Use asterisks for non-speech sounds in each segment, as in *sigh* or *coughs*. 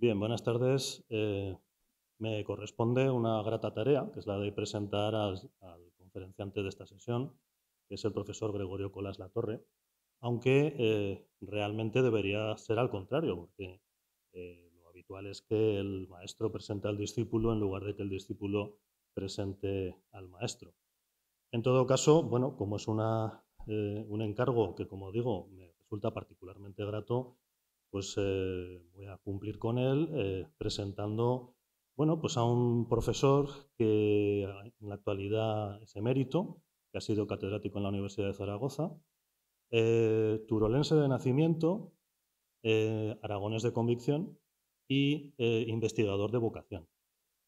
Bien, buenas tardes. Eh, me corresponde una grata tarea, que es la de presentar al, conferenciante de esta sesión, que es el profesor Gregorio Colas Latorre, aunque eh, realmente debería ser al contrario, porque eh, lo habitual es que el maestro presente al discípulo en lugar de que el discípulo presente al maestro. En todo caso, bueno, como es una, un encargo que, como digo, me resulta particularmente grato, pues eh, voy a cumplir con él eh, presentando bueno, pues a un profesor que en la actualidad es emérito, que ha sido catedrático en la Universidad de Zaragoza, eh, turolense de nacimiento, aragones de convicción y investigador de vocación,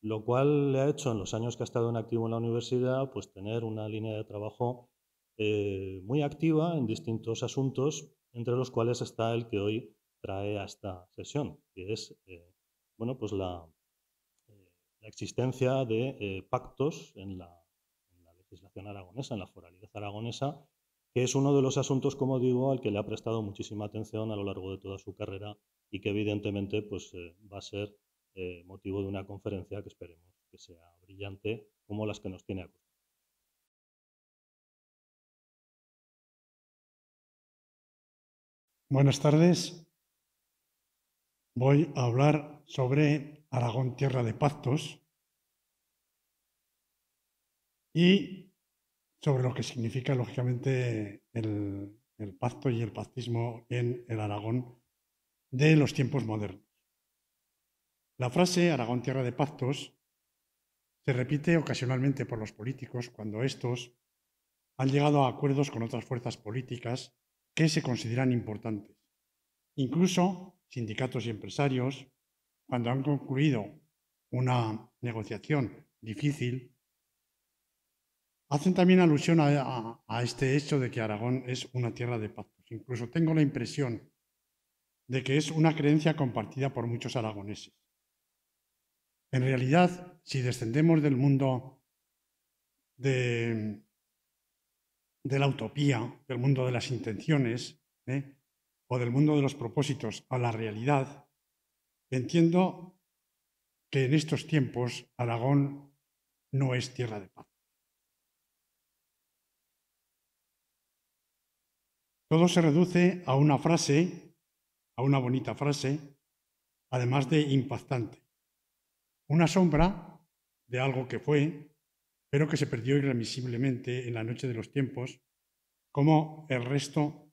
lo cual le ha hecho en los años que ha estado en activo en la universidad, pues tener una línea de trabajo muy activa en distintos asuntos, entre los cuales está el que hoy trae a esta sesión, que es eh, bueno, pues la, eh, existencia de eh, pactos en la, legislación aragonesa, en la foralidad aragonesa, que es uno de los asuntos, como digo, al que le ha prestado muchísima atención a lo largo de toda su carrera y que evidentemente pues, va a ser motivo de una conferencia que esperemos que sea brillante como las que nos tiene gusto. Buenas tardes voy a hablar sobre Aragón, tierra de pactos, y sobre lo que significa, lógicamente, el, pacto y el pactismo en el Aragón de los tiempos modernos. La frase Aragón, tierra de pactos, se repite ocasionalmente por los políticos cuando estos han llegado a acuerdos con otras fuerzas políticas que se consideran importantes, incluso sindicatos y empresarios, cuando han concluido una negociación difícil, hacen también alusión a, este hecho de que Aragón es una tierra de pactos. Incluso tengo la impresión de que es una creencia compartida por muchos aragoneses. En realidad, si descendemos del mundo de, de la utopía, del mundo de las intenciones, ¿eh? o del mundo de los propósitos a la realidad, entiendo que en estos tiempos Aragón no es tierra de paz. Todo se reduce a una frase, a una bonita frase, además de impactante. Una sombra de algo que fue, pero que se perdió irremisiblemente en la noche de los tiempos, como el resto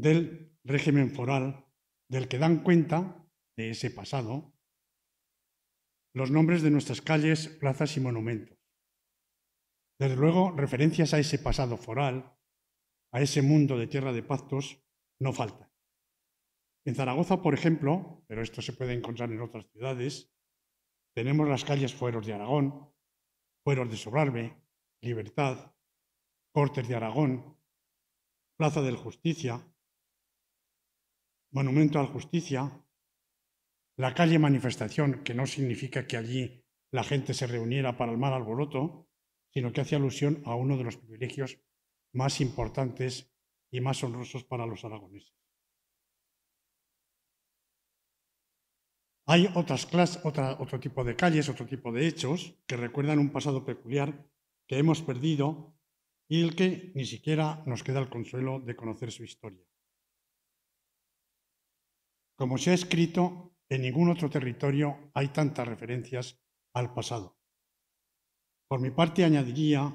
del régimen foral del que dan cuenta, de ese pasado, los nombres de nuestras calles, plazas y monumentos. Desde luego, referencias a ese pasado foral, a ese mundo de tierra de pactos, no faltan. En Zaragoza, por ejemplo, pero esto se puede encontrar en otras ciudades, tenemos las calles Fueros de Aragón, Fueros de Sobrarbe, Libertad, Cortes de Aragón, Plaza del Justicia, Monumento a la Justicia, la calle Manifestación, que no significa que allí la gente se reuniera para el mal alboroto, sino que hace alusión a uno de los privilegios más importantes y más honrosos para los aragoneses. Hay otras clases, otro tipo de calles, otro tipo de hechos que recuerdan un pasado peculiar que hemos perdido y el que ni siquiera nos queda el consuelo de conocer su historia. Como se ha escrito, en ningún otro territorio hay tantas referencias al pasado. Por mi parte, añadiría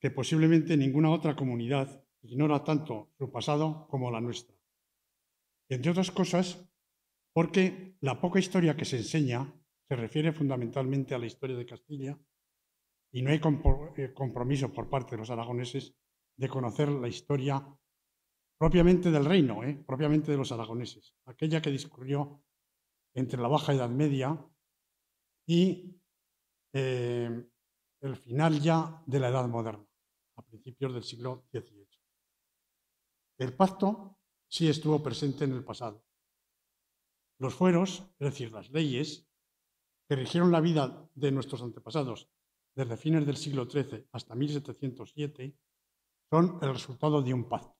que posiblemente ninguna otra comunidad ignora tanto su pasado como la nuestra. Entre otras cosas, porque la poca historia que se enseña se refiere fundamentalmente a la historia de Castilla y no hay eh, compromiso por parte de los aragoneses de conocer la historia propiamente del reino, ¿eh? propiamente de los aragoneses, aquella que discurrió entre la Baja Edad Media y eh, el final ya de la Edad Moderna, a principios del siglo XVIII. El pacto sí estuvo presente en el pasado. Los fueros, es decir, las leyes que rigieron la vida de nuestros antepasados desde fines del siglo XIII hasta 1707, son el resultado de un pacto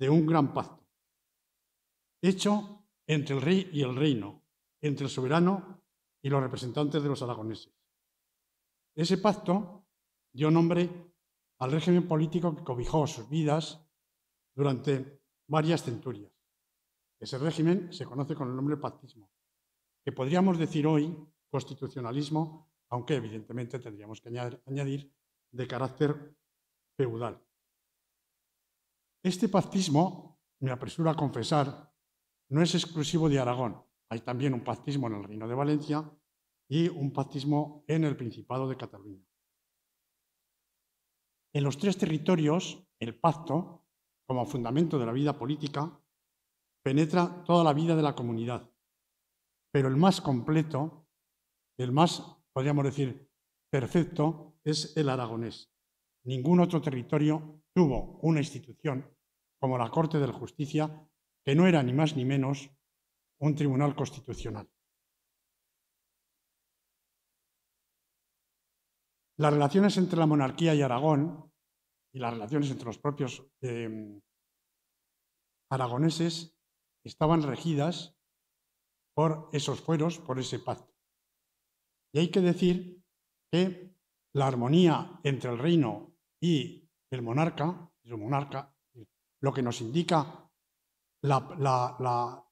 de un gran pacto, hecho entre el rey y el reino, entre el soberano y los representantes de los aragoneses. Ese pacto dio nombre al régimen político que cobijó sus vidas durante varias centurias. Ese régimen se conoce con el nombre pactismo, que podríamos decir hoy constitucionalismo, aunque evidentemente tendríamos que añadir de carácter feudal. Este pactismo, me apresuro a confesar, no es exclusivo de Aragón. Hay también un pactismo en el Reino de Valencia y un pactismo en el Principado de Cataluña. En los tres territorios, el pacto, como fundamento de la vida política, penetra toda la vida de la comunidad. Pero el más completo, el más, podríamos decir, perfecto, es el aragonés ningún otro territorio tuvo una institución como la Corte de Justicia, que no era ni más ni menos un tribunal constitucional. Las relaciones entre la monarquía y Aragón y las relaciones entre los propios em, aragoneses estaban regidas por esos fueros, por ese pacto. Y hay que decir que la armonía entre el reino y el monarca, lo que nos indica la,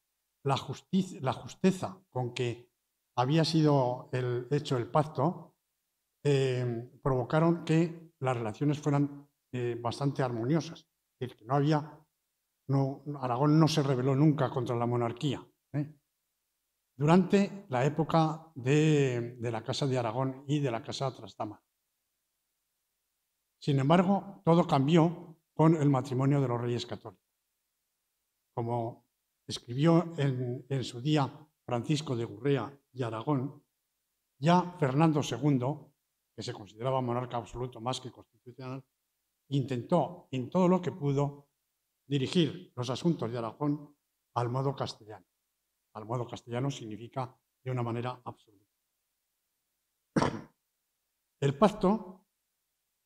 justicia, la justeza con que había sido hecho el pacto, eh, provocaron que las relaciones fueran eh, bastante armoniosas. Es que no había, no, Aragón no se rebeló nunca contra la monarquía. ¿eh? Durante la época de, la Casa de Aragón y de la Casa de Trastámara. Sin embargo, todo cambió con el matrimonio de los reyes católicos. Como escribió en, su día Francisco de Gurrea y Aragón, ya Fernando II, que se consideraba monarca absoluto más que constitucional, intentó en todo lo que pudo dirigir los asuntos de Aragón al modo castellano. Al modo castellano significa de una manera absoluta. El pacto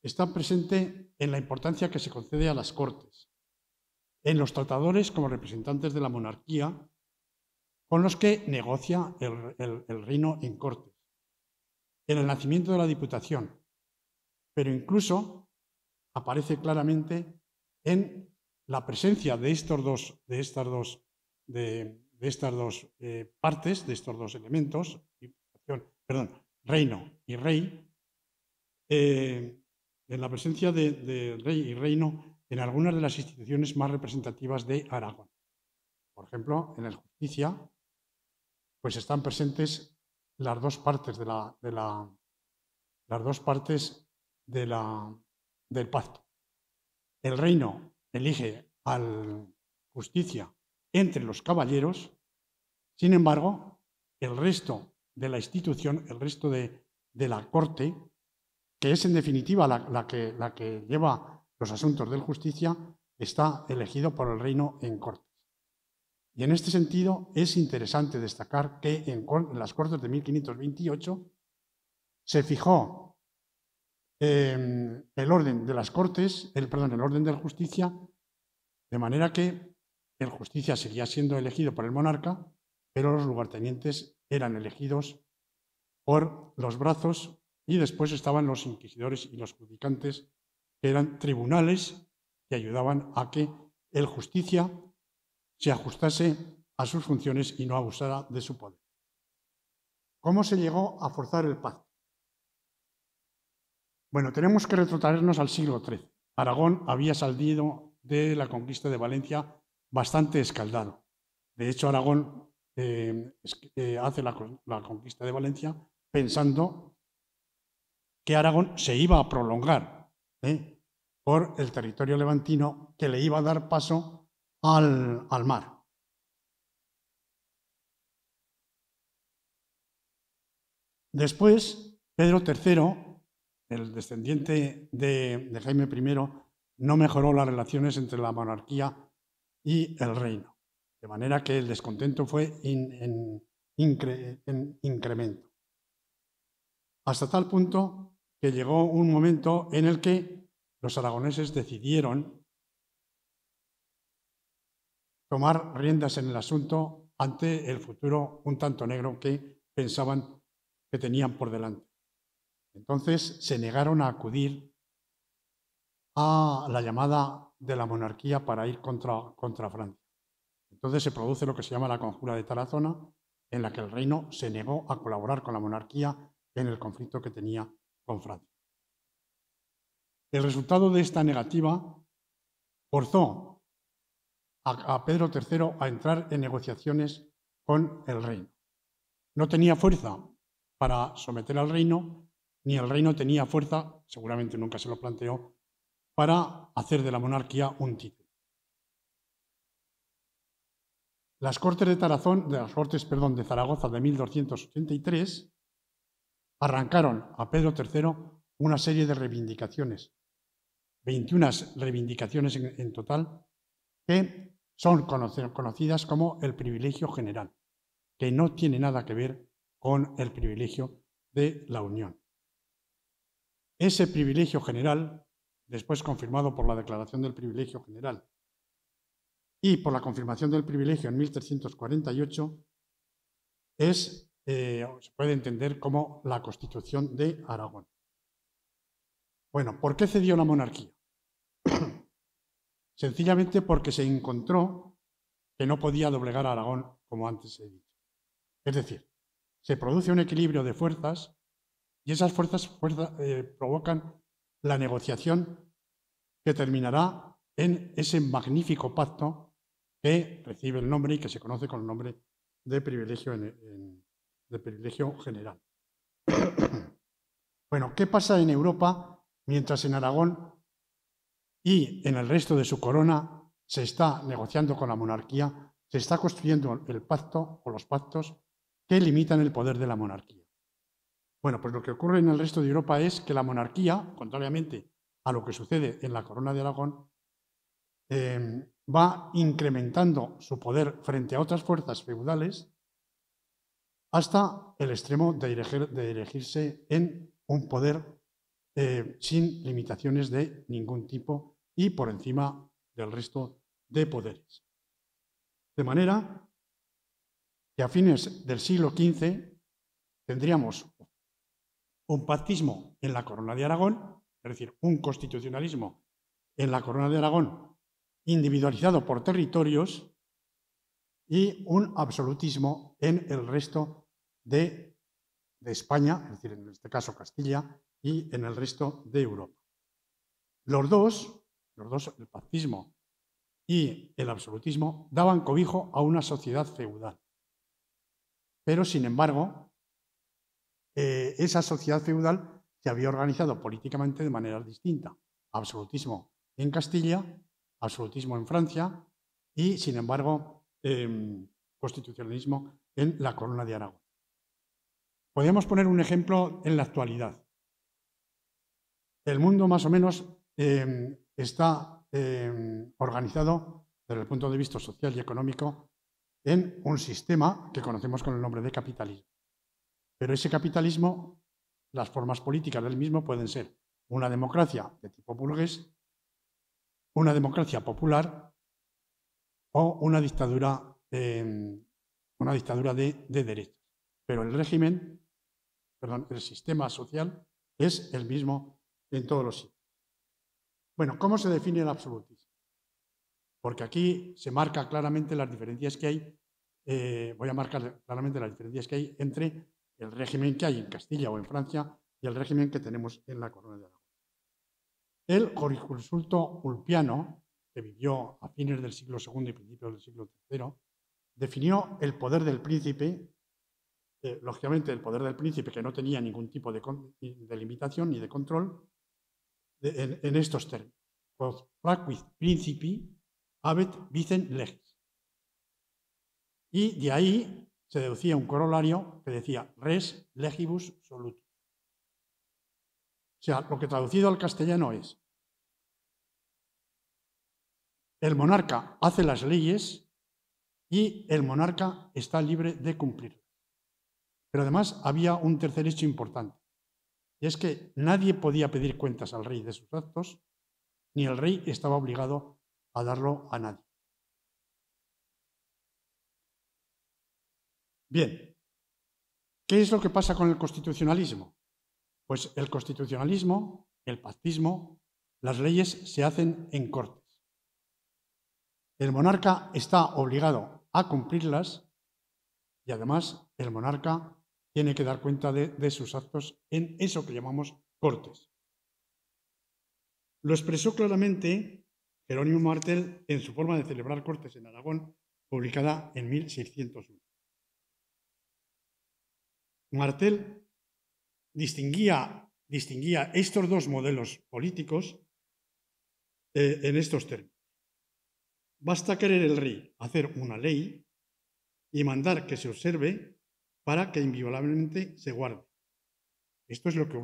está presente en la importancia que se concede a las Cortes, en los tratadores como representantes de la monarquía con los que negocia el, reino en Cortes, en el nacimiento de la Diputación, pero incluso aparece claramente en la presencia de, estos dos, de estas dos, de, estas dos eh, partes, de estos dos elementos, perdón, reino y rey, eh, en la presencia de, rey y reino en algunas de las instituciones más representativas de Aragón. Por ejemplo, en la justicia, pues están presentes las dos partes del pacto. El reino elige al justicia entre los caballeros, sin embargo, el resto de la institución, el resto de, de la corte, que es en definitiva la, que, lleva los asuntos de justicia, está elegido por el reino en cortes. Y en este sentido es interesante destacar que en, las cortes de 1528 se fijó em, el orden de las cortes, el, perdón, el orden de justicia, de manera que el justicia seguía siendo elegido por el monarca, pero los lugartenientes eran elegidos por los brazos y después estaban los inquisidores y los judicantes, que eran tribunales que ayudaban a que el justicia se ajustase a sus funciones y no abusara de su poder. ¿Cómo se llegó a forzar el pacto? Bueno, tenemos que retrotraernos al siglo XIII. Aragón había salido de la conquista de Valencia bastante escaldado. De hecho, Aragón eh, eh, hace la conquista de Valencia pensando que Aragón se iba a prolongar ¿eh? por el territorio levantino que le iba a dar paso al, mar. Después, Pedro III, el descendiente de, Jaime I, no mejoró las relaciones entre la monarquía y el reino, de manera que el descontento fue en incremento. Hasta tal punto que llegó un momento en el que los aragoneses decidieron tomar riendas en el asunto ante el futuro un tanto negro que pensaban que tenían por delante. Entonces se negaron a acudir a la llamada de la monarquía para ir contra, contra Francia. Entonces se produce lo que se llama la conjura de Tarazona, en la que el reino se negó a colaborar con la monarquía en el conflicto que tenía con El resultado de esta negativa forzó a, Pedro III a entrar en negociaciones con el reino. No tenía fuerza para someter al reino, ni el reino tenía fuerza, seguramente nunca se lo planteó, para hacer de la monarquía un título. Las Cortes de, Tarazón, de, las Cortes perdón, de Zaragoza de 1283 arrancaron a Pedro III una serie de reivindicaciones, 21 reivindicaciones en, total, que son conocidas como el privilegio general, que no tiene nada que ver con el privilegio de la Unión. Ese privilegio general, después confirmado por la Declaración del Privilegio General y por la confirmación del privilegio en 1348, es eh, se puede entender como la Constitución de Aragón. Bueno, ¿por qué cedió la monarquía? *coughs* Sencillamente porque se encontró que no podía doblegar a Aragón, como antes he dicho. Es decir, se produce un equilibrio de fuerzas y esas fuerzas, eh, provocan la negociación que terminará en ese magnífico pacto que recibe el nombre y que se conoce con el nombre de privilegio en, en, de privilegio general. *coughs* Bueno, ¿qué pasa en Europa mientras en Aragón y en el resto de su corona se está negociando con la monarquía, se está construyendo el pacto o los pactos que limitan el poder de la monarquía? Bueno, pues lo que ocurre en el resto de Europa es que la monarquía, contrariamente a lo que sucede en la corona de Aragón, eh, va incrementando su poder frente a otras fuerzas feudales hasta el extremo de, dirigirse en un poder eh, sin limitaciones de ningún tipo y por encima del resto de poderes. De manera que a fines del siglo XV tendríamos un pactismo en la Corona de Aragón, es decir, un constitucionalismo en la Corona de Aragón individualizado por territorios y un absolutismo en el resto de, España, es decir, en este caso Castilla, y en el resto de Europa. Los dos, los dos, el fascismo y el absolutismo, daban cobijo a una sociedad feudal. Pero, sin embargo, eh, esa sociedad feudal se había organizado políticamente de manera distinta. Absolutismo en Castilla, absolutismo en Francia y, sin embargo, em, constitucionalismo en la Corona de Aragón. Podríamos poner un ejemplo en la actualidad. El mundo más o menos em, está em, organizado desde el punto de vista social y económico en un sistema que conocemos con el nombre de capitalismo. Pero ese capitalismo, las formas políticas del mismo pueden ser una democracia de tipo burgués, una democracia popular o una dictadura, em, una dictadura de, de derechos. Pero el régimen perdón, el sistema social es el mismo en todos los sitios. Bueno, ¿cómo se define el absolutismo? Porque aquí se marca claramente las diferencias que hay, eh, voy a marcar claramente las diferencias que hay entre el régimen que hay en Castilla o en Francia y el régimen que tenemos en la Corona de Aragón. El jurisconsulto ulpiano, que vivió a fines del siglo II y principios del siglo III, definió el poder del príncipe eh, lógicamente el poder del príncipe, que no tenía ningún tipo de, limitación ni de control, en, estos términos. Quod principi habet vicen legis. Y de ahí se deducía un corolario que decía res legibus solutus. O sea, lo que traducido al castellano es, el monarca hace las leyes y el monarca está libre de cumplir. Pero además había un tercer hecho importante, y es que nadie podía pedir cuentas al rey de sus actos, ni el rey estaba obligado a darlo a nadie. Bien, ¿qué es lo que pasa con el constitucionalismo? Pues el constitucionalismo, el pactismo, las leyes se hacen en cortes. El monarca está obligado a cumplirlas y además el monarca tiene que dar cuenta de, sus actos en eso que llamamos cortes. Lo expresó claramente Jerónimo Martel en su forma de celebrar cortes en Aragón, publicada en 1601. Martel distinguía, distinguía estos dos modelos políticos eh, en estos términos. Basta querer el rey hacer una ley y mandar que se observe para que inviolablemente se guarde. Esto es lo que,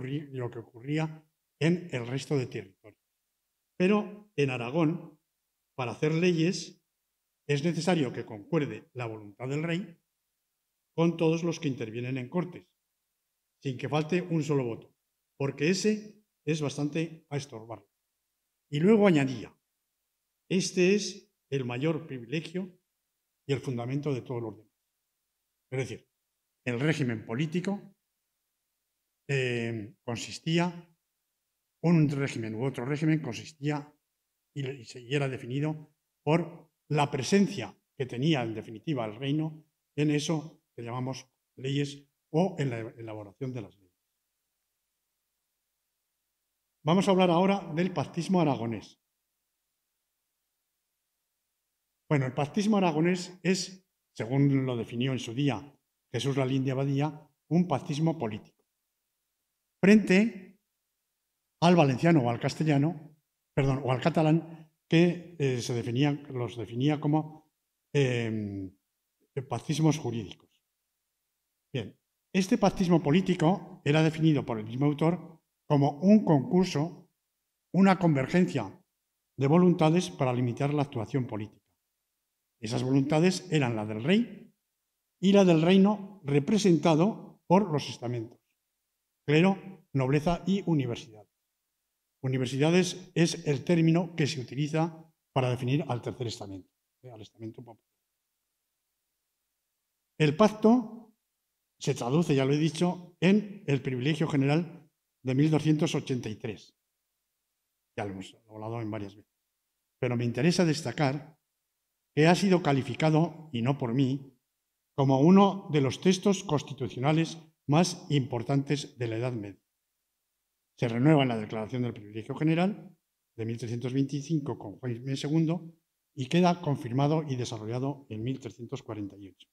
ocurría, en el resto de territorio. Pero en Aragón, para hacer leyes, es necesario que concuerde la voluntad del rey con todos los que intervienen en cortes, sin que falte un solo voto, porque ese es bastante a estorbar. Y luego añadía, este es el mayor privilegio y el fundamento de todo el orden. Es decir, el régimen político eh, consistía, un régimen u otro régimen consistía y, y era definido por la presencia que tenía en definitiva el reino en eso que llamamos leyes o en la elaboración de las leyes. Vamos a hablar ahora del pactismo aragonés. Bueno, el pactismo aragonés es, según lo definió en su día Jesús de Abadía, un pactismo político. Frente al valenciano o al castellano, perdón, o al catalán, que eh, los definía como eh, jurídicos. Bien, este pactismo político era definido por el mismo autor como un concurso, una convergencia de voluntades para limitar la actuación política. Esas voluntades eran la del rey y la del reino representado por los estamentos, clero, nobleza y universidad. Universidades es el término que se utiliza para definir al tercer estamento, eh, al estamento popular. El pacto se traduce, ya lo he dicho, en el privilegio general de 1283. Ya lo hemos hablado en varias veces. Pero me interesa destacar que ha sido calificado, y no por mí, como uno de los textos constitucionales más importantes de la Edad Media. Se renueva en la Declaración del Privilegio General de 1325 con Juan II y queda confirmado y desarrollado en 1348.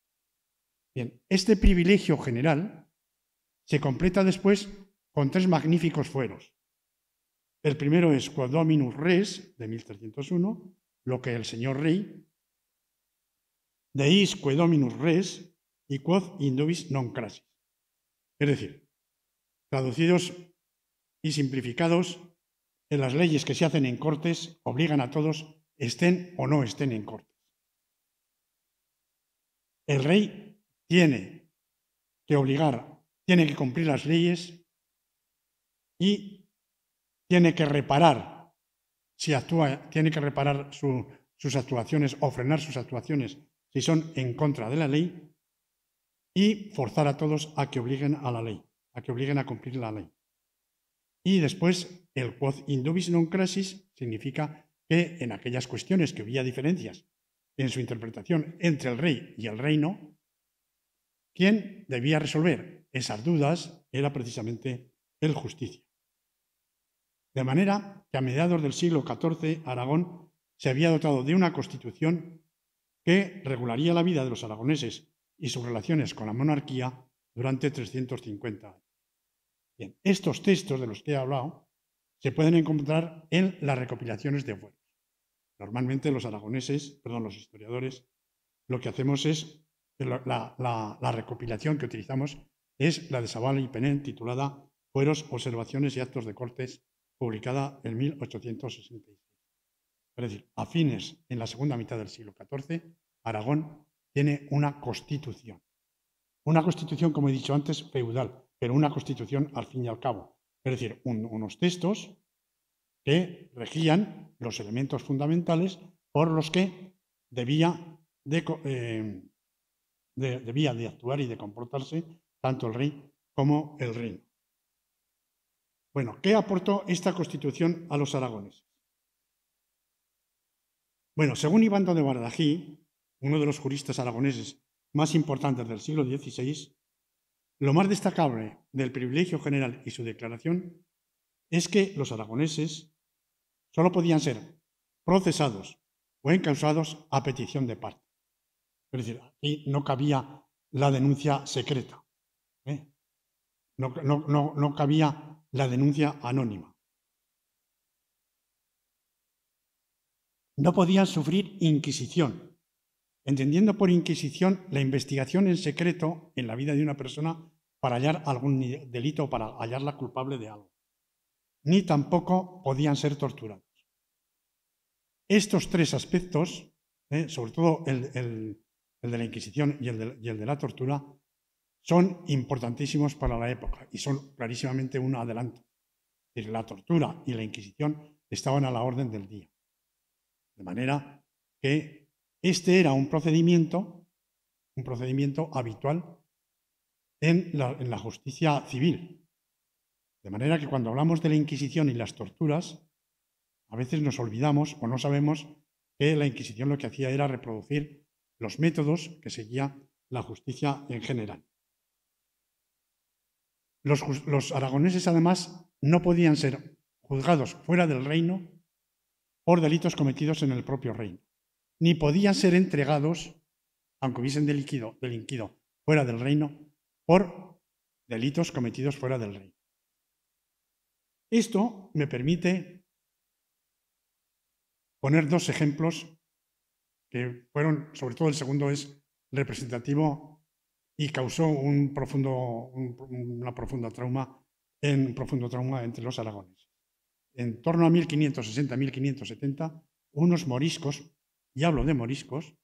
Bien, este privilegio general se completa después con tres magníficos fueros. El primero es Quodominus Res de 1301, lo que el señor rey que dominus res y quod indubis non crasis. Es decir, traducidos y simplificados, las leyes que se hacen en cortes obligan a todos, estén o no estén en cortes. El rey tiene que obligar, tiene que cumplir las leyes y tiene que reparar, si actúa, tiene que reparar sus actuaciones o frenar sus actuaciones si son en contra de la ley, y forzar a todos a que obliguen a la ley, a que obliguen a cumplir la ley. Y después, el quod indubis non crasis significa que en aquellas cuestiones que había diferencias en su interpretación entre el rey y el reino, quien debía resolver esas dudas era precisamente el justicia. De manera que a mediados del siglo XIV Aragón se había dotado de una constitución que regularía la vida de los aragoneses y sus relaciones con la monarquía durante 350 años. Bien, estos textos de los que he hablado se pueden encontrar en las recopilaciones de fueros. Normalmente los aragoneses, perdón, los historiadores, lo que hacemos es, la, recopilación que utilizamos es la de Sabal y Penén titulada Fueros, Observaciones y Actos de Cortes, publicada en 1866 es decir, a fines en la segunda mitad del siglo XIV, Aragón tiene una constitución. Una constitución, como he dicho antes, feudal, pero una constitución al fin y al cabo. Es decir, unos textos que regían los elementos fundamentales por los que debía eh, de, debía de actuar y de comportarse tanto el rey como el reino. Bueno, ¿qué aportó esta constitución a los aragoneses? Bueno, según Iván de Bardají, uno de los juristas aragoneses más importantes del siglo XVI, lo más destacable del privilegio general y su declaración es que los aragoneses solo podían ser procesados o encausados a petición de parte. Es decir, aquí no cabía la denuncia secreta, ¿eh? no cabía la denuncia anónima. no podían sufrir inquisición, entendiendo por inquisición la investigación en secreto en la vida de una persona para hallar algún delito o para hallarla culpable de algo, ni tampoco podían ser torturados. Estos tres aspectos, ¿eh? sobre todo el, de la Inquisición y el de, la tortura, son importantísimos para la época y son clarísimamente un adelanto. la tortura y la Inquisición estaban a la orden del día. De manera que este era un procedimiento, un procedimiento habitual en la, justicia civil. De manera que cuando hablamos de la Inquisición y las torturas, a veces nos olvidamos o no sabemos que la Inquisición lo que hacía era reproducir los métodos que seguía la justicia en general. Los, los, aragoneses, además, no podían ser juzgados fuera del reino por delitos cometidos en el propio reino, ni podían ser entregados, aunque hubiesen delinquido, fuera del reino, por delitos cometidos fuera del reino. Esto me permite poner dos ejemplos que fueron, sobre todo el segundo es representativo y causó un profundo, profunda trauma, en, un profundo trauma entre los aragones en torno a 1560-1570, unos moriscos, y hablo de moriscos,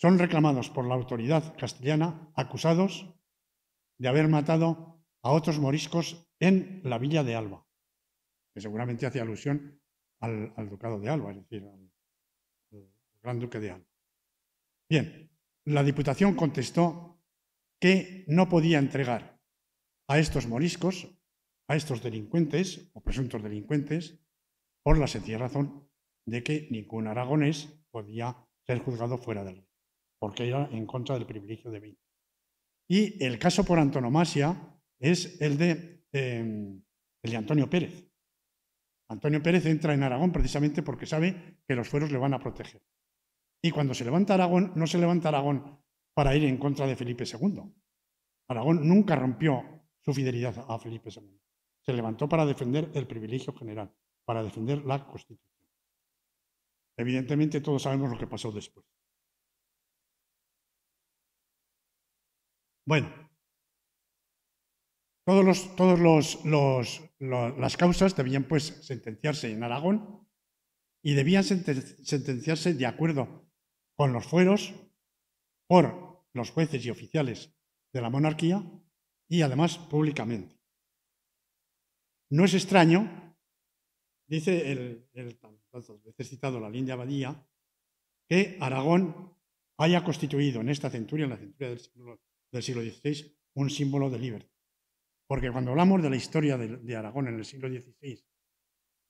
son reclamados por la autoridad castellana acusados de haber matado a otros moriscos en la villa de Alba, que seguramente hace alusión al, ducado de Alba, es decir, al, gran duque de Alba. Bien, la Diputación contestó que no podía entregar a estos moriscos a estos delincuentes o presuntos delincuentes por la sencilla razón de que ningún aragonés podía ser juzgado fuera de él, porque era en contra del privilegio de vino Y el caso por antonomasia es el de, em, el de Antonio Pérez. Antonio Pérez entra en Aragón precisamente porque sabe que los fueros le van a proteger. Y cuando se levanta Aragón, no se levanta Aragón para ir en contra de Felipe II. Aragón nunca rompió su fidelidad a Felipe II se levantó para defender el privilegio general, para defender la Constitución. Evidentemente todos sabemos lo que pasó después. Bueno, todos los, todos las causas debían pues sentenciarse en Aragón y debían sentenciarse de acuerdo con los fueros por los jueces y oficiales de la monarquía y además públicamente. No es extraño, dice el, tantas veces citado la línea Abadía, que Aragón haya constituido en esta centuria, en la centuria del siglo, XVI, un símbolo de libertad. Porque cuando hablamos de la historia de, de, Aragón en el siglo XVI,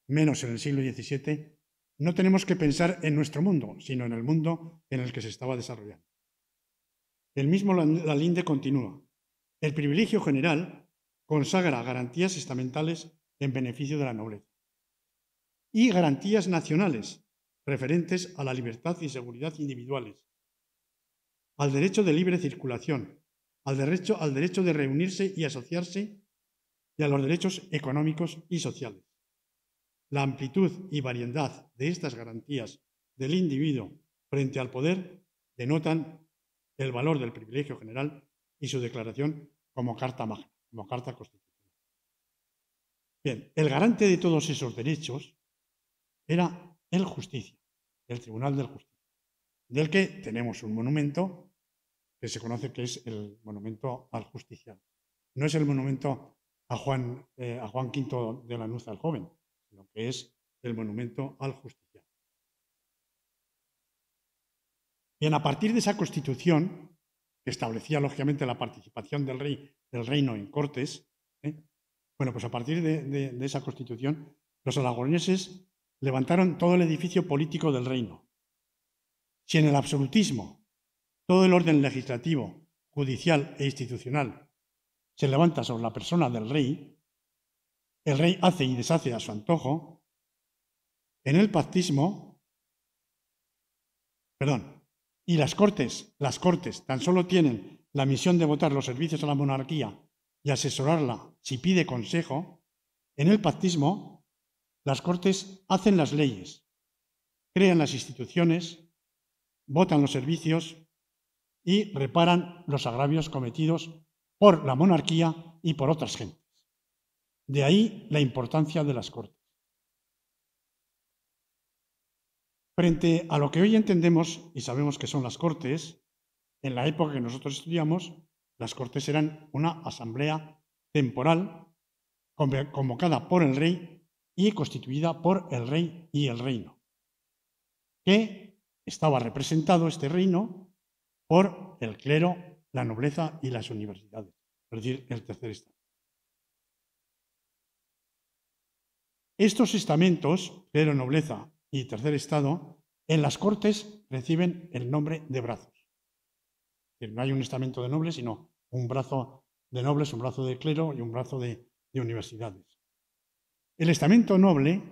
menos en el siglo XVII, no tenemos que pensar en nuestro mundo, sino en el mundo en el que se estaba desarrollando. El mismo Lalinde continúa. El privilegio general consagra garantías estamentales en beneficio de la nobleza y garantías nacionales referentes a la libertad y seguridad individuales, al derecho de libre circulación, al derecho, al derecho de reunirse y asociarse y a los derechos económicos y sociales. La amplitud y variedad de estas garantías del individuo frente al poder denotan el valor del privilegio general y su declaración como Carta Magna como carta constitucional. Bien, el garante de todos esos derechos era el justicia, el Tribunal del Justicia, del que tenemos un monumento que se conoce que es el monumento al justicial. No es el monumento a Juan, eh, a Juan V de la Nuza el Joven, sino que es el monumento al justicial. Bien, a partir de esa constitución, que establecía lógicamente la participación del rey del reino en cortes, ¿eh? bueno, pues a partir de, esa constitución, los aragoneses levantaron todo el edificio político del reino. Si en el absolutismo todo el orden legislativo, judicial e institucional se levanta sobre la persona del rey, el rey hace y deshace a su antojo, en el pactismo, perdón, y las Cortes, las Cortes tan solo tienen la misión de votar los servicios a la monarquía y asesorarla si pide consejo, en el pactismo las Cortes hacen las leyes, crean las instituciones, votan los servicios y reparan los agravios cometidos por la monarquía y por otras gentes. De ahí la importancia de las Cortes. Frente a lo que hoy entendemos y sabemos que son las Cortes, en la época que nosotros estudiamos, las Cortes eran una asamblea temporal convocada por el rey y constituida por el rey y el reino, que estaba representado este reino por el clero, la nobleza y las universidades, es decir, el tercer estado. Estos estamentos, clero, nobleza y tercer estado, en las cortes reciben el nombre de brazos. No hay un estamento de nobles, sino un brazo de nobles, un brazo de clero y un brazo de, universidades. El estamento noble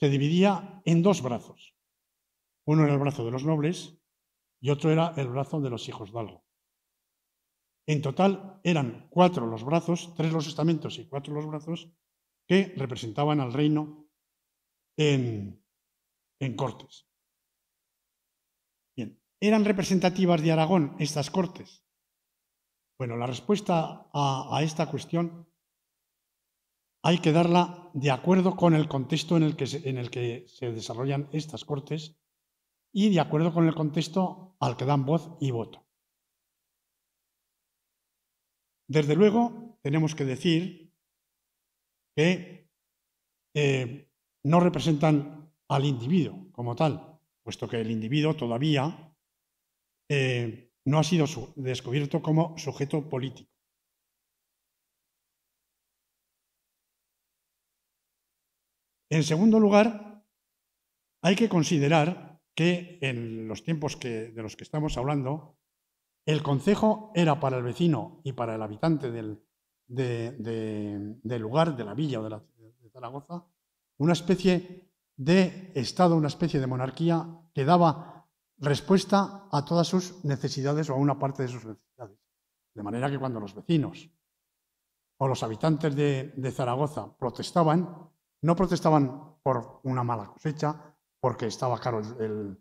se dividía en dos brazos. Uno era el brazo de los nobles y otro era el brazo de los hijos de algo. En total eran cuatro los brazos, tres los estamentos y cuatro los brazos que representaban al reino en, Cortes. Bien, ¿eran representativas de Aragón estas Cortes? Bueno, la respuesta a, esta cuestión hay que darla de acuerdo con el contexto en el, que se, en el que se desarrollan estas Cortes y de acuerdo con el contexto al que dan voz y voto. Desde luego, tenemos que decir que eh, no representan al individuo como tal, puesto que el individuo todavía eh, no ha sido descubierto como sujeto político. En segundo lugar, hay que considerar que en los tiempos de los que estamos hablando, el concejo era para el vecino y para el habitante del, lugar, de la villa o de, la, de Zaragoza, una especie de Estado, una especie de monarquía que daba respuesta a todas sus necesidades o a una parte de sus necesidades. De manera que cuando los vecinos o los habitantes de, Zaragoza protestaban, no protestaban por una mala cosecha, porque estaba caro el,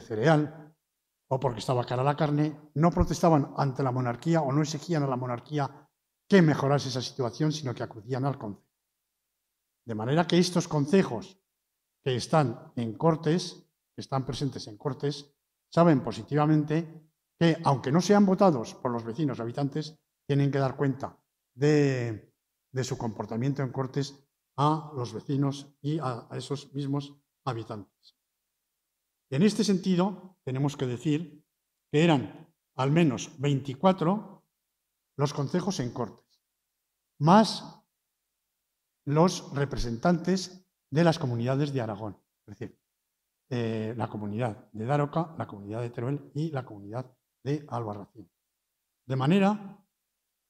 cereal, o porque estaba cara la carne, no protestaban ante la monarquía o no exigían a la monarquía que mejorase esa situación, sino que acudían al concepto de manera que estos concejos que están en Cortes, que están presentes en Cortes, saben positivamente que, aunque no sean votados por los vecinos habitantes, tienen que dar cuenta de, su comportamiento en Cortes a los vecinos y a, esos mismos habitantes. En este sentido, tenemos que decir que eran al menos 24 los concejos en Cortes, más los representantes de las comunidades de Aragón, es decir, eh, la comunidad de Daroca, la comunidad de Teruel y la comunidad de Albarracín. De manera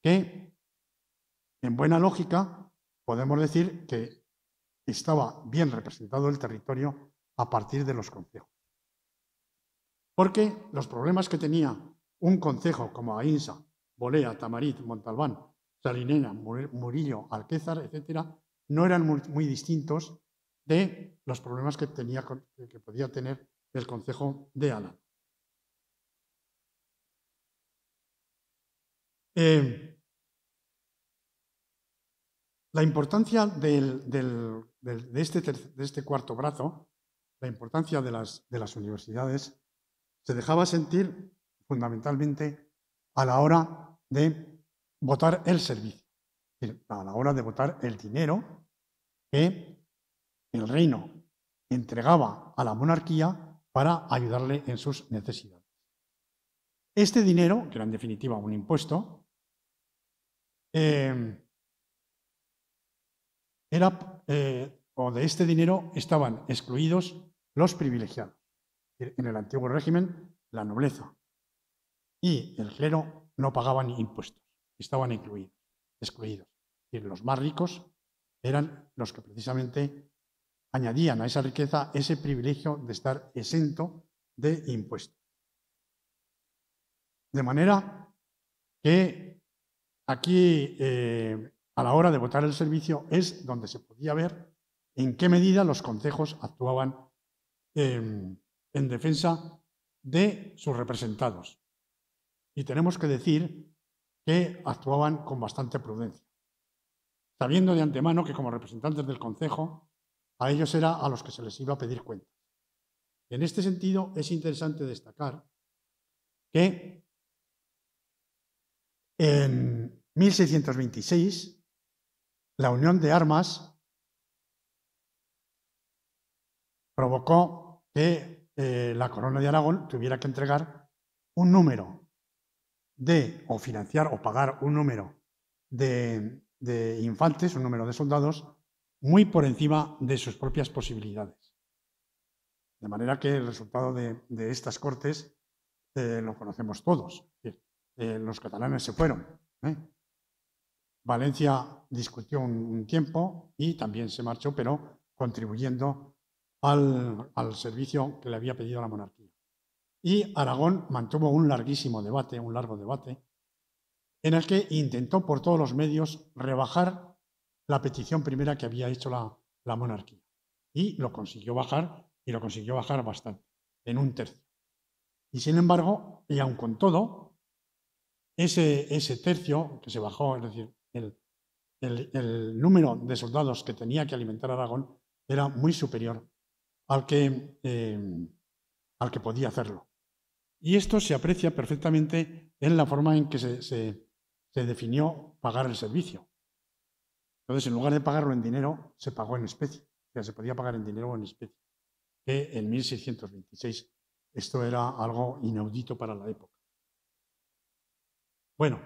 que, en buena lógica, podemos decir que estaba bien representado el territorio a partir de los concejos. Porque los problemas que tenía un concejo como Ainsa, Bolea, Tamarit, Montalbán, Salinena, Murillo, Alquézar, etcétera, no eran muy, distintos de los problemas que, tenía, que podía tener el Consejo de ALA. Eh, la importancia este de, este cuarto brazo, la importancia de las universidades, se dejaba sentir fundamentalmente a la hora de votar el servicio a la hora de votar el dinero que el reino entregaba a la monarquía para ayudarle en sus necesidades. Este dinero, que era en definitiva un impuesto, em, era, eh, o de este dinero estaban excluidos los privilegiados. En el antiguo régimen, la nobleza y el clero no pagaban impuestos, estaban incluidos. Es Y los más ricos eran los que precisamente añadían a esa riqueza ese privilegio de estar exento de impuestos. De manera que aquí, eh, a la hora de votar el servicio, es donde se podía ver en qué medida los consejos actuaban em, en defensa de sus representados. Y tenemos que decir que actuaban con bastante prudencia, sabiendo de antemano que como representantes del Consejo, a ellos era a los que se les iba a pedir cuenta. En este sentido, es interesante destacar que en 1626 la unión de armas provocó que eh, la corona de Aragón tuviera que entregar un número de o financiar o pagar un número de, infantes, un número de soldados, muy por encima de sus propias posibilidades. De manera que el resultado de, estas cortes eh, lo conocemos todos. Eh, los catalanes se fueron. ¿eh? Valencia discutió un, tiempo y también se marchó, pero contribuyendo al, al servicio que le había pedido la monarquía y Aragón mantuvo un larguísimo debate, un largo debate, en el que intentó por todos los medios rebajar la petición primera que había hecho la, monarquía. Y lo consiguió bajar, y lo consiguió bajar bastante, en un tercio. Y sin embargo, y aun con todo, ese, tercio que se bajó, es decir, el, número de soldados que tenía que alimentar Aragón era muy superior al que, eh, al que podía hacerlo. Y esto se aprecia perfectamente en la forma en que se, definió pagar el servicio. Entonces, en lugar de pagarlo en dinero, se pagó en especie. O sea, se podía pagar en dinero o en especie. Que en 1626 esto era algo inaudito para la época. Bueno,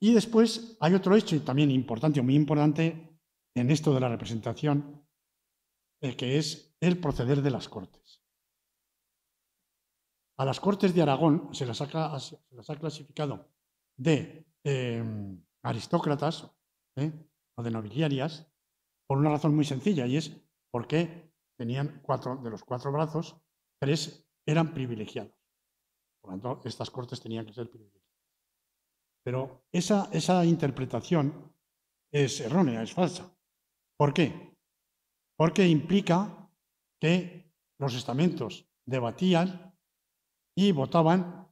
y después hay otro hecho también importante o muy importante en esto de la representación, eh, que es el proceder de las cortes. A las Cortes de Aragón se las ha, clasificado de eh, aristócratas ¿eh? o de nobiliarias por una razón muy sencilla y es porque tenían cuatro de los cuatro brazos, tres eran privilegiados. Por lo tanto, estas cortes tenían que ser privilegiadas. Pero esa, esa interpretación es errónea, es falsa. ¿Por qué? Porque implica que los estamentos debatían y votaban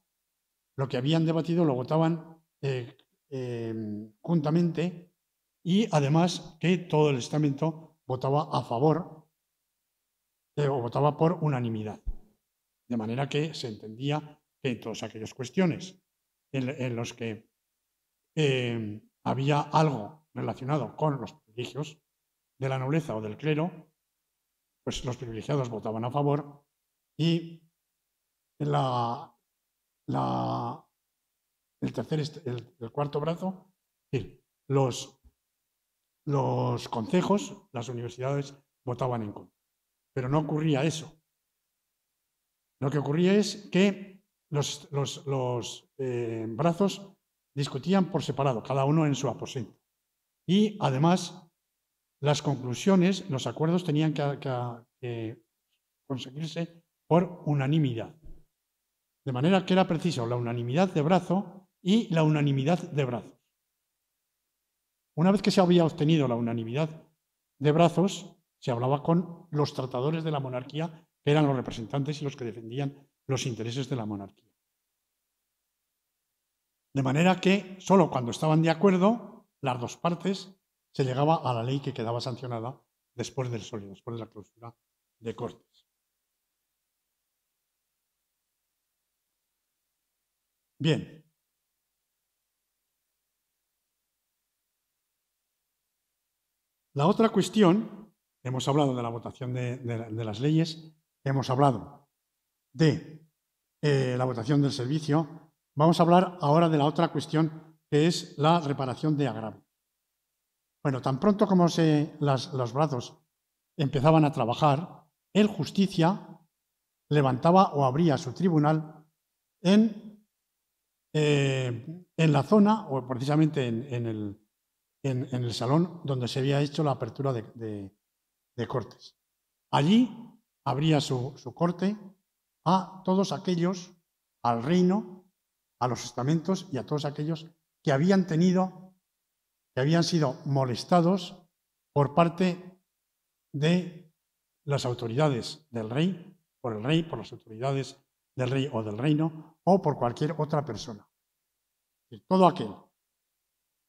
lo que habían debatido, lo votaban eh, em, juntamente y además que todo el estamento votaba a favor eh, o votaba por unanimidad. De manera que se entendía que en todas aquellas cuestiones en, en las que em, había algo relacionado con los privilegios de la nobleza o del clero, pues los privilegiados votaban a favor y la, el, tercer, el, cuarto brazo, los, los concejos, las universidades votaban en contra. Pero no ocurría eso. Lo que ocurría es que los, los, eh, brazos discutían por separado, cada uno en su aposento. Y además, las conclusiones, los acuerdos tenían que conseguirse por unanimidad. De manera que era preciso la unanimidad de brazo y la unanimidad de brazos. Una vez que se había obtenido la unanimidad de brazos, se hablaba con los tratadores de la monarquía, que eran los representantes y los que defendían los intereses de la monarquía. De manera que solo cuando estaban de acuerdo las dos partes se llegaba a la ley que quedaba sancionada después del sólido, después de la clausura de Cortes. Bien. La otra cuestión, hemos hablado de la votación de, las leyes, hemos hablado de eh, la votación del servicio, vamos a hablar ahora de la otra cuestión que es la reparación de agravio. Bueno, tan pronto como se, los brazos empezaban a trabajar, el justicia levantaba o abría su tribunal en eh, en la zona, o precisamente en, el, salón donde se había hecho la apertura de, cortes. Allí abría su, su, corte a todos aquellos, al reino, a los estamentos y a todos aquellos que habían tenido, que habían sido molestados por parte de las autoridades del rey, por el rey, por las autoridades del rey o del reino, o por cualquier otra persona todo aquel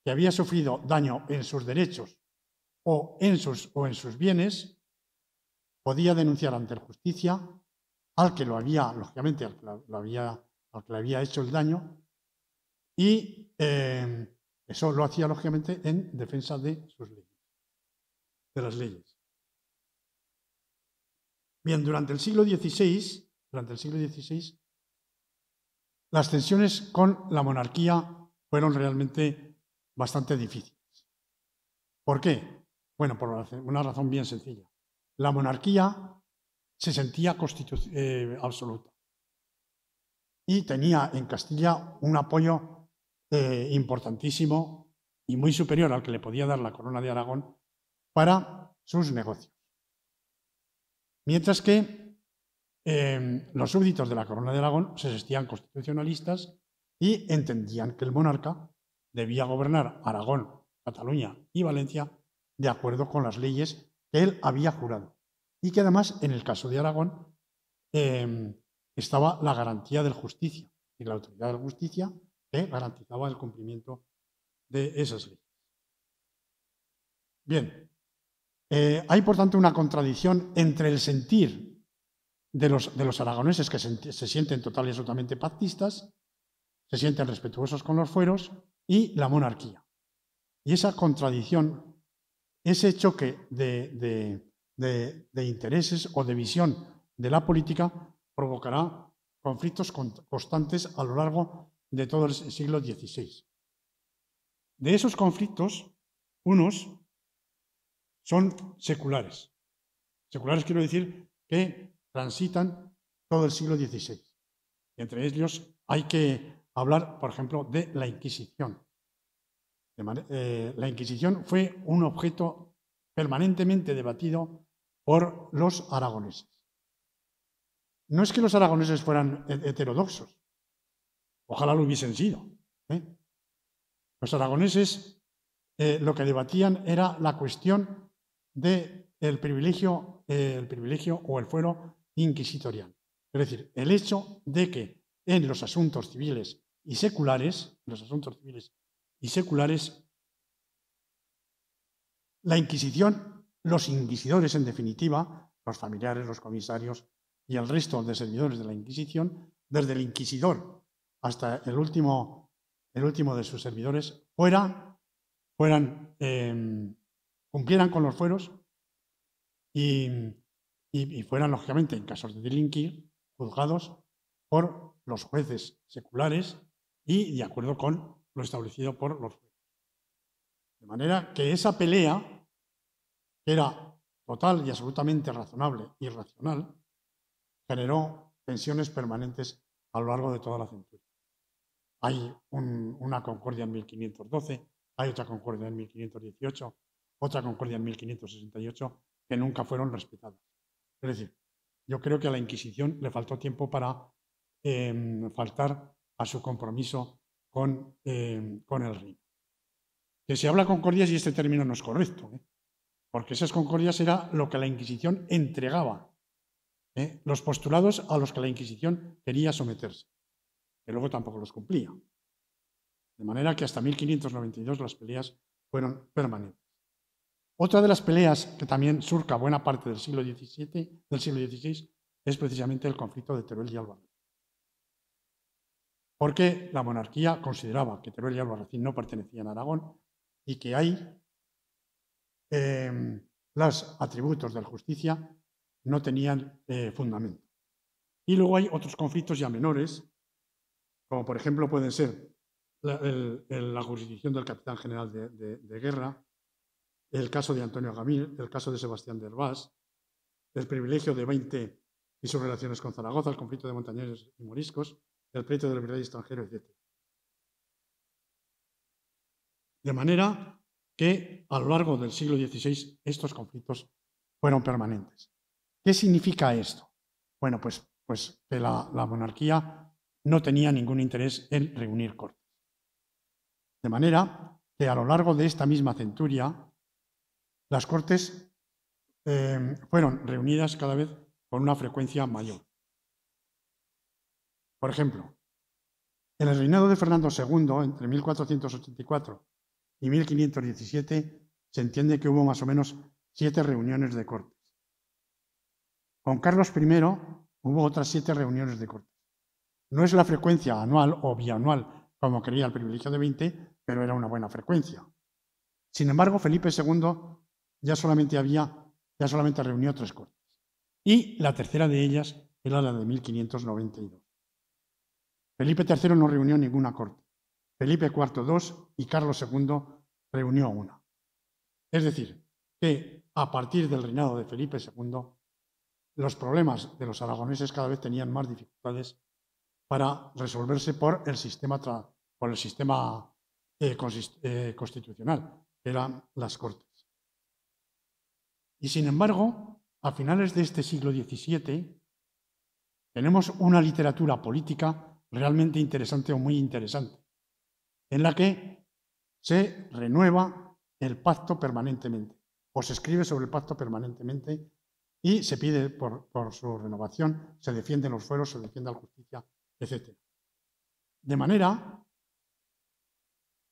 que había sufrido daño en sus derechos o en sus, o en sus bienes podía denunciar ante la justicia al que lo había, lógicamente, al que, había, que le había hecho el daño y em, eso lo hacía, lógicamente, en defensa de sus leyes, de las leyes. Bien, durante el siglo XVI, durante el siglo XVI, las tensiones con la monarquía fueron realmente bastante difíciles. ¿Por qué? Bueno, por una razón bien sencilla. La monarquía se sentía eh, absoluta y tenía en Castilla un apoyo eh, importantísimo y muy superior al que le podía dar la corona de Aragón para sus negocios. Mientras que Em, los súbditos de la Corona de Aragón se sentían constitucionalistas y entendían que el monarca debía gobernar Aragón, Cataluña y Valencia de acuerdo con las leyes que él había jurado. Y que además, en el caso de Aragón, em, estaba la garantía del justicia y la autoridad de justicia que garantizaba el cumplimiento de esas leyes. Bien, eh, hay por tanto una contradicción entre el sentir de los, de los aragoneses que se, sienten total y absolutamente pactistas, se sienten respetuosos con los fueros y la monarquía. Y esa contradicción, ese choque de, de intereses o de visión de la política provocará conflictos constantes a lo largo de todo el siglo XVI. De esos conflictos, unos son seculares. Seculares quiero decir que transitan todo el siglo XVI. entre ellos hay que hablar, por ejemplo, de la Inquisición. Eh, la Inquisición fue un objeto permanentemente debatido por los aragoneses. No es que los aragoneses fueran heterodoxos, ojalá lo hubiesen sido. ¿eh? Los aragoneses eh, lo que debatían era la cuestión del privilegio, el privilegio o el fuero inquisitorial. Es decir, el hecho de que en los asuntos civiles y seculares, los asuntos civiles y seculares, la Inquisición, los inquisidores en definitiva, los familiares, los comisarios y el resto de servidores de la Inquisición, desde el inquisidor hasta el último, el último de sus servidores, fuera, fueran, eh, cumplieran con los fueros y y, fueran, lógicamente, en casos de delinquir, juzgados por los jueces seculares y de acuerdo con lo establecido por los jueces. De manera que esa pelea, que era total y absolutamente razonable y racional, generó tensiones permanentes a lo largo de toda la centuria. Hay una concordia en 1512, hay otra concordia en 1518, otra concordia en 1568, que nunca fueron respetadas. Es decir, yo creo que a la Inquisición le faltó tiempo para em, faltar a su compromiso em, con, el rey. Que se habla concordias y este término no es correcto, ¿eh? porque esas concordias era lo que la Inquisición entregaba, ¿eh? los postulados a los que la Inquisición quería someterse, que luego tampoco los cumplía. De manera que hasta 1592 las peleas fueron permanentes. Otra de las peleas que también surca buena parte del siglo XVII, del siglo XVI, es precisamente el conflicto de Teruel y Albarracín. Porque la monarquía consideraba que Teruel y Albarracín no pertenecían a Aragón y que ahí em, los atributos de la justicia no tenían eh, fundamento. Y luego hay otros conflictos ya menores, como por ejemplo pueden ser la, la jurisdicción del capitán general de guerra, el caso de Antonio Gamil, el caso de Sebastián Vaz, el privilegio de 20 y sus relaciones con Zaragoza, el conflicto de montañeros y moriscos, el pleito de la libertad extranjero, etc. De manera que a lo largo del siglo XVI estos conflictos fueron permanentes. ¿Qué significa esto? Bueno, pues, pues que la monarquía no tenía ningún interés en reunir cortes. De manera que a lo largo de esta misma centuria, las Cortes em, fueron reunidas cada vez con una frecuencia mayor. Por ejemplo, en el reinado de Fernando II, entre 1484 y 1517, se entiende que hubo más o menos siete reuniones de cortes. Con Carlos I hubo otras siete reuniones de cortes. No es la frecuencia anual o bianual, como creía el privilegio de 20, pero era una buena frecuencia. Sin embargo, Felipe II ya solamente había, ya solamente reunió tres cortes. Y la tercera de ellas era la de 1592. Felipe III no reunió ninguna corte. Felipe IV dos y Carlos II reunió una. Es decir, que a partir del reinado de Felipe II, los problemas de los aragoneses cada vez tenían más dificultades para resolverse por el sistema, eh, eh, constitucional, que eran las cortes. Y sin embargo, a finales de este siglo XVII, tenemos una literatura política realmente interesante o muy interesante, en la que se renueva el pacto permanentemente, o se escribe sobre el pacto permanentemente y se pide por, su renovación, se defienden los fueros, se defiende la justicia, etc. De manera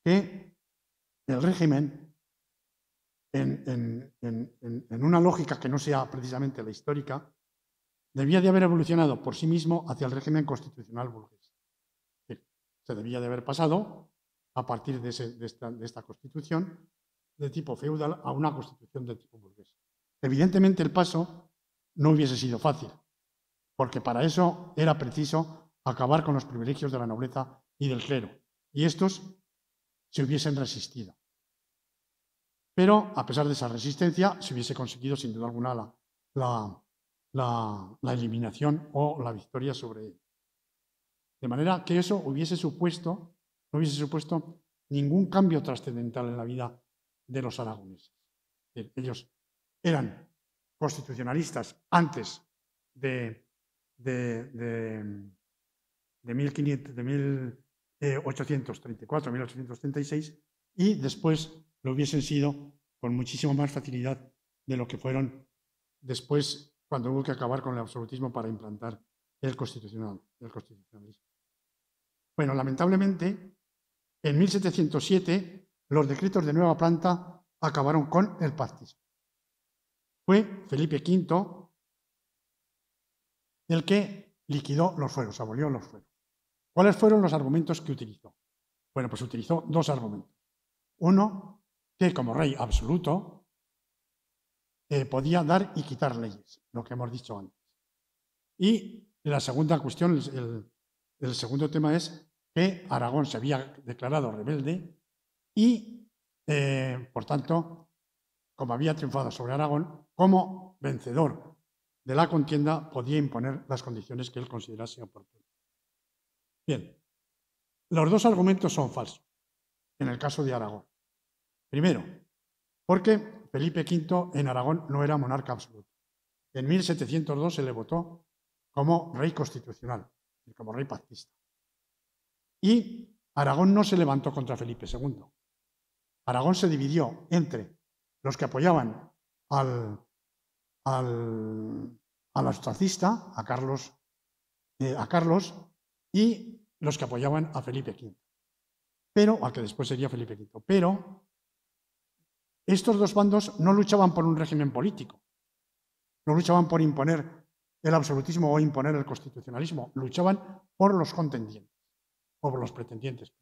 que el régimen en, una lógica que no sea precisamente la histórica, debía de haber evolucionado por sí mismo hacia el régimen constitucional burgués. Se debía de haber pasado, a partir de, esta, de esta constitución, de tipo feudal a una constitución de tipo burgués. Evidentemente el paso no hubiese sido fácil, porque para eso era preciso acabar con los privilegios de la nobleza y del clero, y estos se hubiesen resistido. Pero a pesar de esa resistencia, se hubiese conseguido sin duda alguna la, la, eliminación o la victoria sobre él. De manera que eso hubiese supuesto, no hubiese supuesto ningún cambio trascendental en la vida de los aragoneses. Ellos eran constitucionalistas antes de, de, de, de 1834, 1836 eh, y después lo hubiesen sido con muchísimo más facilidad de lo que fueron después cuando hubo que acabar con el absolutismo para implantar el constitucional, constitucionalismo. Bueno, lamentablemente, en 1707 los decretos de nueva planta acabaron con el pactismo. Fue Felipe V el que liquidó los fueros, abolió los fueros. ¿Cuáles fueron los argumentos que utilizó? Bueno, pues utilizó dos argumentos. Uno, que como rey absoluto eh, podía dar y quitar leyes, lo que hemos dicho antes. Y la segunda cuestión, el, segundo tema es que Aragón se había declarado rebelde y, eh, por tanto, como había triunfado sobre Aragón, como vencedor de la contienda podía imponer las condiciones que él considerase oportunas. Bien, los dos argumentos son falsos en el caso de Aragón. Primero, porque Felipe V en Aragón no era monarca absoluto. En 1702 se le votó como rey constitucional, como rey pacista. Y Aragón no se levantó contra Felipe II. Aragón se dividió entre los que apoyaban al, al, a Carlos, eh, a Carlos, y los que apoyaban a Felipe V. Pero, al que después sería Felipe V. Pero estos dos bandos no luchaban por un régimen político, no luchaban por imponer el absolutismo o imponer el constitucionalismo, luchaban por los contendientes, por los pretendientes,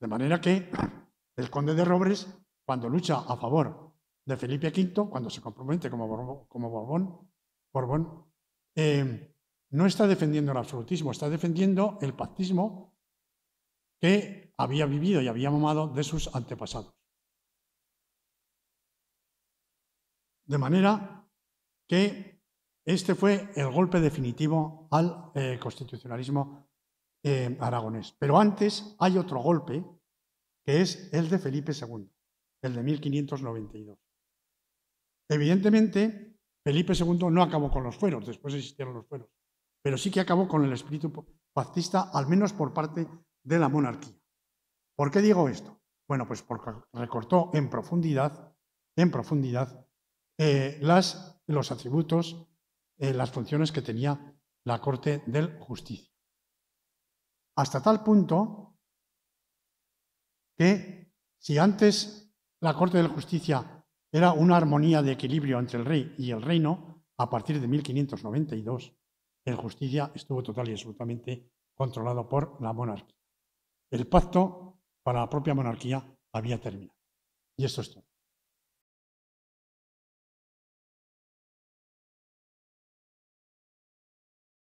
De manera que *clears throat* el conde de Robres, cuando lucha a favor de Felipe V, cuando se compromete como, Borbón, Borbón, em, no está defendiendo el absolutismo, está defendiendo el pactismo que había vivido y había mamado de sus antepasados. De manera que este fue el golpe definitivo al eh, constitucionalismo eh, aragonés. Pero antes hay otro golpe, que es el de Felipe II, el de 1592. Evidentemente, Felipe II no acabó con los fueros, después existieron los fueros, pero sí que acabó con el espíritu fascista, al menos por parte de la monarquía. ¿Por qué digo esto? Bueno, pues porque recortó en profundidad, en profundidad eh, las, los atributos, eh, las funciones que tenía la Corte del Justicia. Hasta tal punto que si antes la Corte de Justicia era una armonía de equilibrio entre el rey y el reino, a partir de 1592, el justicia estuvo total y absolutamente controlado por la monarquía. El pacto para la propia monarquía había terminado. Y esto es todo.